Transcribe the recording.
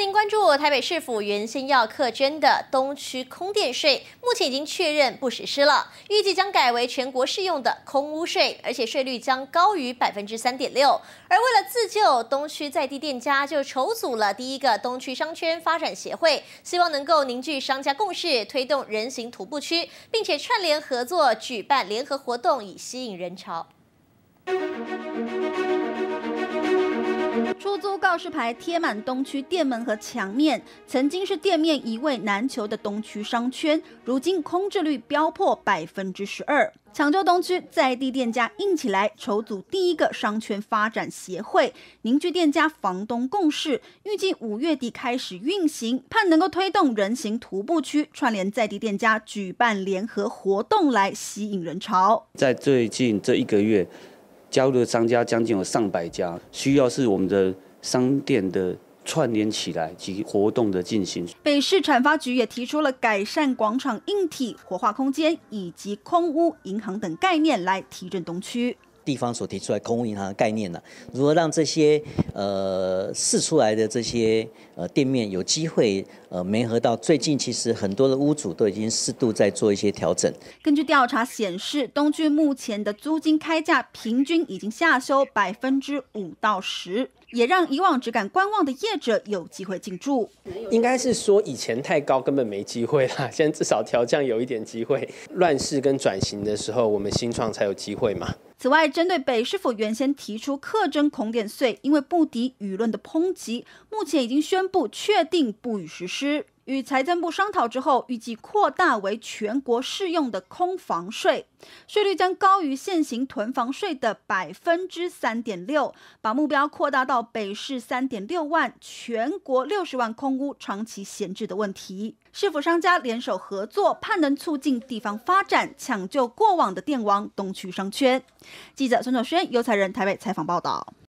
您关注台北市府原先要克征的东区空店税，目前已经确认不实施了，预计将改为全国适用的空屋税，而且税率将高于百分之三点六。而为了自救，东区在地店家就筹组了第一个东区商圈发展协会，希望能够凝聚商家共识，推动人行徒步区，并且串联合作举办联合活动，以吸引人潮。出租告示牌贴满东区店门和墙面，曾经是店面一位难求的东区商圈，如今空置率飙破百分之十二。抢救东区在地店家，硬起来筹组第一个商圈发展协会，凝聚店家房东共识，预计五月底开始运行，盼能够推动人行徒步区串联在地店家，举办联合活动来吸引人潮。在最近这一个月。加入的商家将近有上百家，需要是我们的商店的串联起来及活动的进行。北市产发局也提出了改善广场硬体、活化空间以及空屋银行等概念来提振东区。地方所提出来公屋银行的概念呢？如何让这些呃试出来的这些呃店面有机会呃没合到？最近其实很多的屋主都已经适度在做一些调整。根据调查显示，东区目前的租金开价平均已经下修百分之五到十，也让以往只敢观望的业者有机会进驻。应该是说以前太高根本没机会啦，现在至少调降有一点机会。乱世跟转型的时候，我们新创才有机会嘛。此外，针对北师府原先提出课征孔点税，因为不敌舆论的抨击，目前已经宣布确定不予实施。与财政部商讨之后，预计扩大为全国适用的空房税，税率将高于现行囤房税的百分之三点六，把目标扩大到北市三点六万、全国六十万空屋长期闲置的问题。市府商家联手合作，盼能促进地方发展，抢救过往的电网东区商圈。记者孙卓轩、尤才仁台北采访报道。